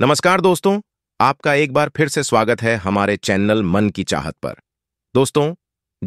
नमस्कार दोस्तों आपका एक बार फिर से स्वागत है हमारे चैनल मन की चाहत पर दोस्तों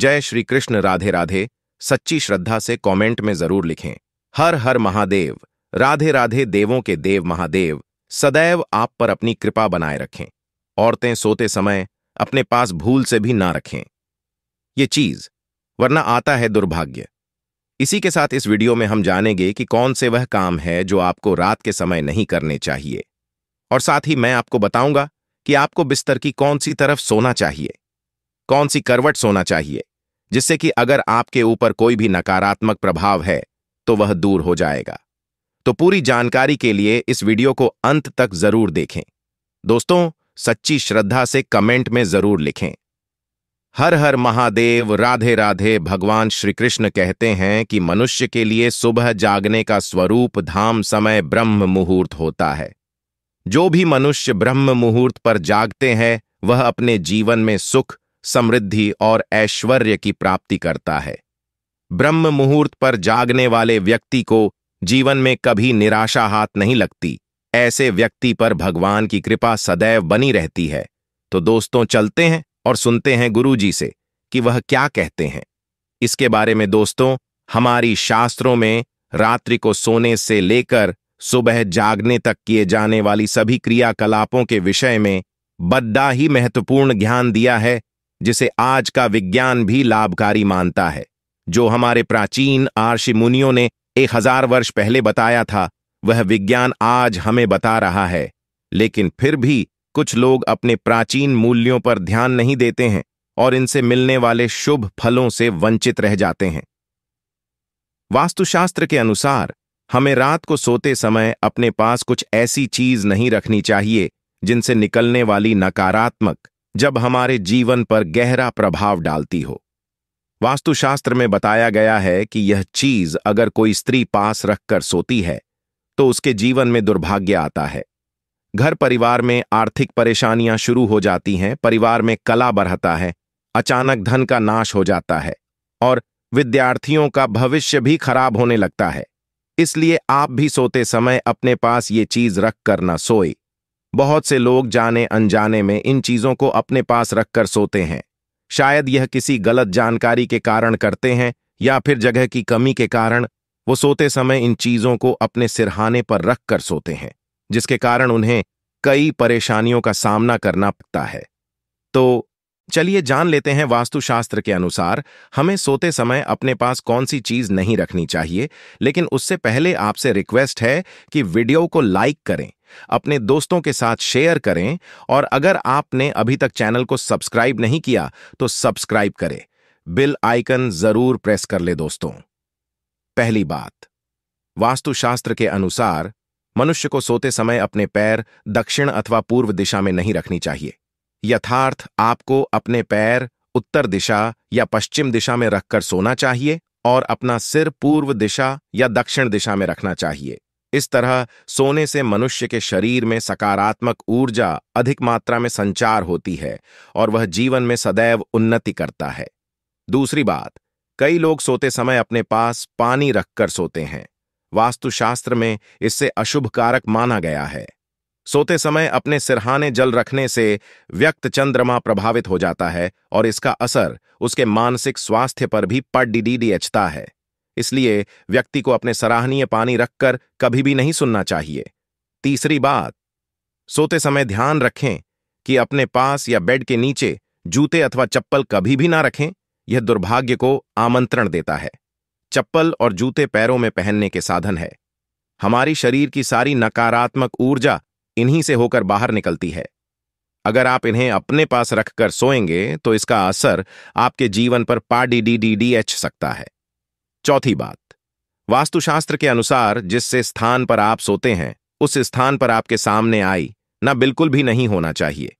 जय श्री कृष्ण राधे राधे सच्ची श्रद्धा से कमेंट में जरूर लिखें हर हर महादेव राधे राधे देवों के देव महादेव सदैव आप पर अपनी कृपा बनाए रखें औरतें सोते समय अपने पास भूल से भी ना रखें ये चीज वरना आता है दुर्भाग्य इसी के साथ इस वीडियो में हम जानेंगे कि कौन से वह काम है जो आपको रात के समय नहीं करने चाहिए और साथ ही मैं आपको बताऊंगा कि आपको बिस्तर की कौन सी तरफ सोना चाहिए कौन सी करवट सोना चाहिए जिससे कि अगर आपके ऊपर कोई भी नकारात्मक प्रभाव है तो वह दूर हो जाएगा तो पूरी जानकारी के लिए इस वीडियो को अंत तक जरूर देखें दोस्तों सच्ची श्रद्धा से कमेंट में जरूर लिखें हर हर महादेव राधे राधे भगवान श्री कृष्ण कहते हैं कि मनुष्य के लिए सुबह जागने का स्वरूप धाम समय ब्रह्म मुहूर्त होता है जो भी मनुष्य ब्रह्म मुहूर्त पर जागते हैं वह अपने जीवन में सुख समृद्धि और ऐश्वर्य की प्राप्ति करता है ब्रह्म मुहूर्त पर जागने वाले व्यक्ति को जीवन में कभी निराशा हाथ नहीं लगती ऐसे व्यक्ति पर भगवान की कृपा सदैव बनी रहती है तो दोस्तों चलते हैं और सुनते हैं गुरुजी से कि वह क्या कहते हैं इसके बारे में दोस्तों हमारी शास्त्रों में रात्रि को सोने से लेकर सुबह जागने तक किए जाने वाली सभी क्रियाकलापों के विषय में बद्दा ही महत्वपूर्ण ज्ञान दिया है जिसे आज का विज्ञान भी लाभकारी मानता है जो हमारे प्राचीन आर्षि मुनियों ने एक हजार वर्ष पहले बताया था वह विज्ञान आज हमें बता रहा है लेकिन फिर भी कुछ लोग अपने प्राचीन मूल्यों पर ध्यान नहीं देते हैं और इनसे मिलने वाले शुभ फलों से वंचित रह जाते हैं वास्तुशास्त्र के अनुसार हमें रात को सोते समय अपने पास कुछ ऐसी चीज नहीं रखनी चाहिए जिनसे निकलने वाली नकारात्मक जब हमारे जीवन पर गहरा प्रभाव डालती हो वास्तुशास्त्र में बताया गया है कि यह चीज अगर कोई स्त्री पास रखकर सोती है तो उसके जीवन में दुर्भाग्य आता है घर परिवार में आर्थिक परेशानियां शुरू हो जाती हैं परिवार में कला बढ़ता है अचानक धन का नाश हो जाता है और विद्यार्थियों का भविष्य भी खराब होने लगता है इसलिए आप भी सोते समय अपने पास ये चीज रख कर ना सोए बहुत से लोग जाने अनजाने में इन चीजों को अपने पास रखकर सोते हैं शायद यह किसी गलत जानकारी के कारण करते हैं या फिर जगह की कमी के कारण वो सोते समय इन चीजों को अपने सिरहाने पर रख कर सोते हैं जिसके कारण उन्हें कई परेशानियों का सामना करना पड़ता है तो चलिए जान लेते हैं वास्तुशास्त्र के अनुसार हमें सोते समय अपने पास कौन सी चीज नहीं रखनी चाहिए लेकिन उससे पहले आपसे रिक्वेस्ट है कि वीडियो को लाइक करें अपने दोस्तों के साथ शेयर करें और अगर आपने अभी तक चैनल को सब्सक्राइब नहीं किया तो सब्सक्राइब करें बिल आइकन जरूर प्रेस कर ले दोस्तों पहली बात वास्तुशास्त्र के अनुसार मनुष्य को सोते समय अपने पैर दक्षिण अथवा पूर्व दिशा में नहीं रखनी चाहिए यथार्थ आपको अपने पैर उत्तर दिशा या पश्चिम दिशा में रखकर सोना चाहिए और अपना सिर पूर्व दिशा या दक्षिण दिशा में रखना चाहिए इस तरह सोने से मनुष्य के शरीर में सकारात्मक ऊर्जा अधिक मात्रा में संचार होती है और वह जीवन में सदैव उन्नति करता है दूसरी बात कई लोग सोते समय अपने पास पानी रखकर सोते हैं वास्तुशास्त्र में इससे अशुभ कारक माना गया है सोते समय अपने सिरहाने जल रखने से व्यक्त चंद्रमा प्रभावित हो जाता है और इसका असर उसके मानसिक स्वास्थ्य पर भी पडडीडीएचता है इसलिए व्यक्ति को अपने सराहनीय पानी रखकर कभी भी नहीं सुनना चाहिए तीसरी बात सोते समय ध्यान रखें कि अपने पास या बेड के नीचे जूते अथवा चप्पल कभी भी ना रखें यह दुर्भाग्य को आमंत्रण देता है चप्पल और जूते पैरों में पहनने के साधन है हमारी शरीर की सारी नकारात्मक ऊर्जा इन्हीं से होकर बाहर निकलती है अगर आप इन्हें अपने पास रखकर सोएंगे तो इसका असर आपके जीवन पर पा डी डी डी डी एच सकता है चौथी बात वास्तुशास्त्र के अनुसार जिससे स्थान पर आप सोते हैं उस स्थान पर आपके सामने आई ना बिल्कुल भी नहीं होना चाहिए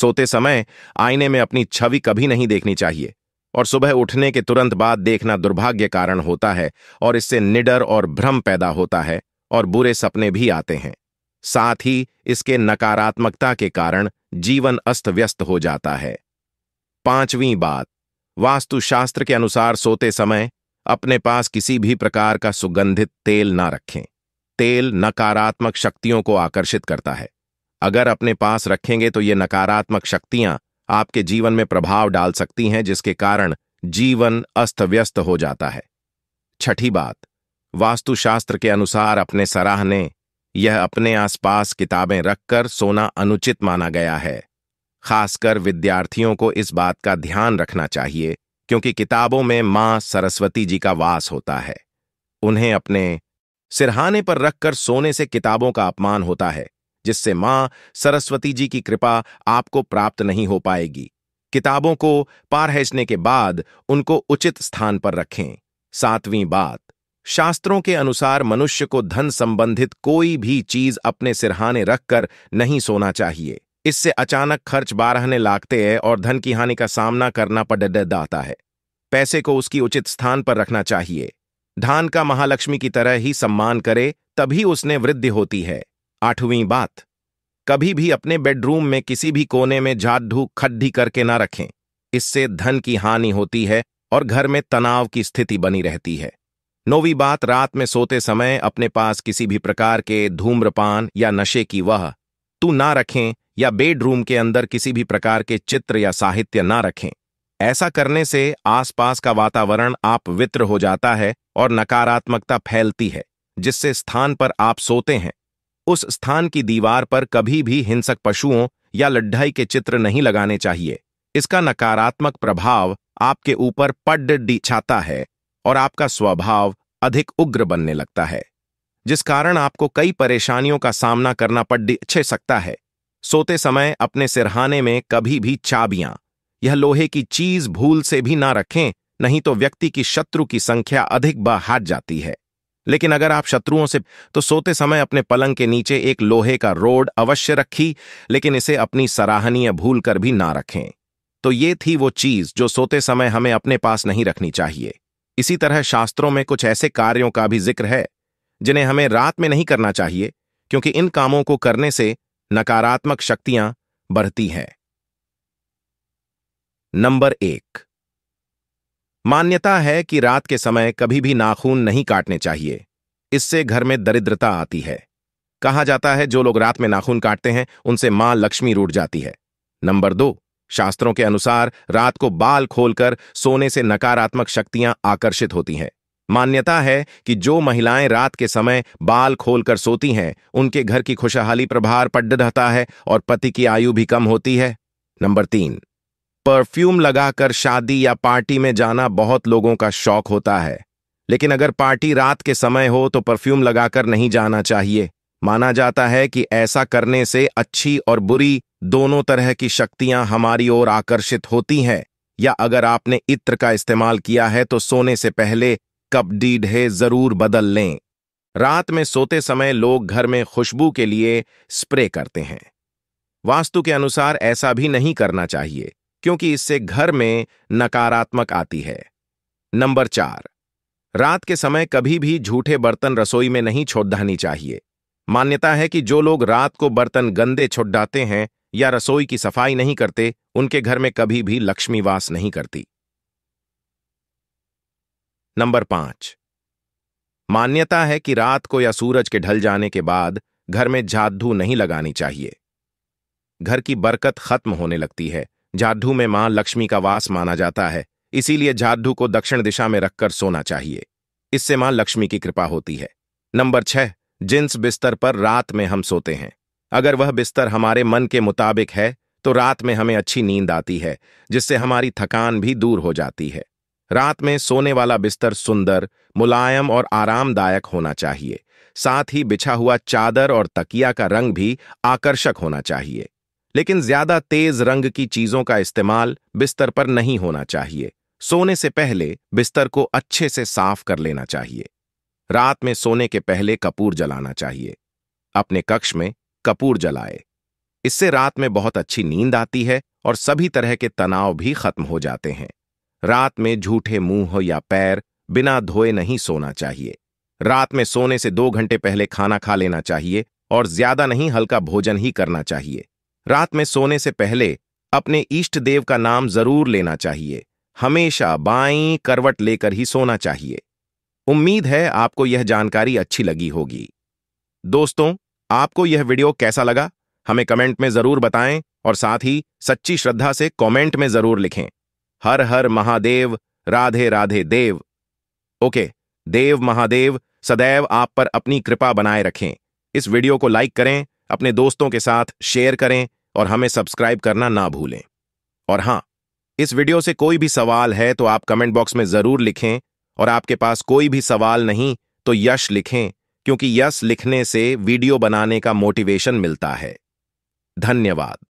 सोते समय आईने में अपनी छवि कभी नहीं देखनी चाहिए और सुबह उठने के तुरंत बाद देखना दुर्भाग्य कारण होता है और इससे निडर और भ्रम पैदा होता है और बुरे सपने भी आते हैं साथ ही इसके नकारात्मकता के कारण जीवन अस्त व्यस्त हो जाता है पांचवीं बात वास्तुशास्त्र के अनुसार सोते समय अपने पास किसी भी प्रकार का सुगंधित तेल ना रखें तेल नकारात्मक शक्तियों को आकर्षित करता है अगर अपने पास रखेंगे तो ये नकारात्मक शक्तियां आपके जीवन में प्रभाव डाल सकती हैं जिसके कारण जीवन अस्त व्यस्त हो जाता है छठी बात वास्तुशास्त्र के अनुसार अपने सराहने यह अपने आसपास किताबें रखकर सोना अनुचित माना गया है खासकर विद्यार्थियों को इस बात का ध्यान रखना चाहिए क्योंकि किताबों में मां सरस्वती जी का वास होता है उन्हें अपने सिरहाने पर रखकर सोने से किताबों का अपमान होता है जिससे मां सरस्वती जी की कृपा आपको प्राप्त नहीं हो पाएगी किताबों को पारहेजने के बाद उनको उचित स्थान पर रखें सातवीं बात शास्त्रों के अनुसार मनुष्य को धन संबंधित कोई भी चीज अपने सिरहाने रखकर नहीं सोना चाहिए इससे अचानक खर्च बारहने लागते हैं और धन की हानि का सामना करना आता है पैसे को उसकी उचित स्थान पर रखना चाहिए धान का महालक्ष्मी की तरह ही सम्मान करे तभी उसने वृद्धि होती है आठवीं बात कभी भी अपने बेडरूम में किसी भी कोने में झाडू खड्ढी करके ना रखें इससे धन की हानि होती है और घर में तनाव की स्थिति बनी रहती है नौवीं बात रात में सोते समय अपने पास किसी भी प्रकार के धूम्रपान या नशे की वह तू ना रखें या बेडरूम के अंदर किसी भी प्रकार के चित्र या साहित्य ना रखें ऐसा करने से आसपास का वातावरण आप वित्र हो जाता है और नकारात्मकता फैलती है जिससे स्थान पर आप सोते हैं उस स्थान की दीवार पर कभी भी हिंसक पशुओं या लड्ढाई के चित्र नहीं लगाने चाहिए इसका नकारात्मक प्रभाव आपके ऊपर पड छाता है और आपका स्वभाव अधिक उग्र बनने लगता है जिस कारण आपको कई परेशानियों का सामना करना पड़ सकता है सोते समय अपने सिरहाने में कभी भी चाबियां यह लोहे की चीज भूल से भी ना रखें नहीं तो व्यक्ति की शत्रु की संख्या अधिक बहाट जाती है लेकिन अगर आप शत्रुओं से तो सोते समय अपने पलंग के नीचे एक लोहे का रोड अवश्य रखी लेकिन इसे अपनी सराहनीय भूल कर भी ना रखें तो ये थी वो चीज जो सोते समय हमें अपने पास नहीं रखनी चाहिए इसी तरह शास्त्रों में कुछ ऐसे कार्यों का भी जिक्र है जिन्हें हमें रात में नहीं करना चाहिए क्योंकि इन कामों को करने से नकारात्मक शक्तियां बढ़ती हैं नंबर एक मान्यता है कि रात के समय कभी भी नाखून नहीं काटने चाहिए इससे घर में दरिद्रता आती है कहा जाता है जो लोग रात में नाखून काटते हैं उनसे मां लक्ष्मी रूट जाती है नंबर दो शास्त्रों के अनुसार रात को बाल खोलकर सोने से नकारात्मक शक्तियां आकर्षित होती हैं मान्यता है कि जो महिलाएं रात के समय बाल खोलकर सोती हैं उनके घर की खुशहाली प्रभार पड्ड रहता है और पति की आयु भी कम होती है नंबर तीन परफ्यूम लगाकर शादी या पार्टी में जाना बहुत लोगों का शौक होता है लेकिन अगर पार्टी रात के समय हो तो परफ्यूम लगाकर नहीं जाना चाहिए माना जाता है कि ऐसा करने से अच्छी और बुरी दोनों तरह की शक्तियां हमारी ओर आकर्षित होती हैं या अगर आपने इत्र का इस्तेमाल किया है तो सोने से पहले कप डीढ़े जरूर बदल लें रात में सोते समय लोग घर में खुशबू के लिए स्प्रे करते हैं वास्तु के अनुसार ऐसा भी नहीं करना चाहिए क्योंकि इससे घर में नकारात्मक आती है नंबर चार रात के समय कभी भी झूठे बर्तन रसोई में नहीं छोड़ानी चाहिए मान्यता है कि जो लोग रात को बर्तन गंदे डाते हैं या रसोई की सफाई नहीं करते उनके घर में कभी भी लक्ष्मी वास नहीं करती नंबर पांच मान्यता है कि रात को या सूरज के ढल जाने के बाद घर में जादू नहीं लगानी चाहिए घर की बरकत खत्म होने लगती है जादू में मां लक्ष्मी का वास माना जाता है इसीलिए जादू को दक्षिण दिशा में रखकर सोना चाहिए इससे मां लक्ष्मी की कृपा होती है नंबर छह जिन्स बिस्तर पर रात में हम सोते हैं अगर वह बिस्तर हमारे मन के मुताबिक है तो रात में हमें अच्छी नींद आती है जिससे हमारी थकान भी दूर हो जाती है रात में सोने वाला बिस्तर सुंदर मुलायम और आरामदायक होना चाहिए साथ ही बिछा हुआ चादर और तकिया का रंग भी आकर्षक होना चाहिए लेकिन ज्यादा तेज रंग की चीजों का इस्तेमाल बिस्तर पर नहीं होना चाहिए सोने से पहले बिस्तर को अच्छे से साफ कर लेना चाहिए रात में सोने के पहले कपूर जलाना चाहिए अपने कक्ष में कपूर जलाए इससे रात में बहुत अच्छी नींद आती है और सभी तरह के तनाव भी खत्म हो जाते हैं रात में झूठे मुंह या पैर बिना धोए नहीं सोना चाहिए रात में सोने से दो घंटे पहले खाना खा लेना चाहिए और ज्यादा नहीं हल्का भोजन ही करना चाहिए रात में सोने से पहले अपने इष्ट देव का नाम जरूर लेना चाहिए हमेशा बाई करवट लेकर ही सोना चाहिए उम्मीद है आपको यह जानकारी अच्छी लगी होगी दोस्तों आपको यह वीडियो कैसा लगा हमें कमेंट में जरूर बताएं और साथ ही सच्ची श्रद्धा से कमेंट में जरूर लिखें हर हर महादेव राधे राधे देव ओके देव महादेव सदैव आप पर अपनी कृपा बनाए रखें इस वीडियो को लाइक करें अपने दोस्तों के साथ शेयर करें और हमें सब्सक्राइब करना ना भूलें और हां इस वीडियो से कोई भी सवाल है तो आप कमेंट बॉक्स में जरूर लिखें और आपके पास कोई भी सवाल नहीं तो यश लिखें क्योंकि यस लिखने से वीडियो बनाने का मोटिवेशन मिलता है धन्यवाद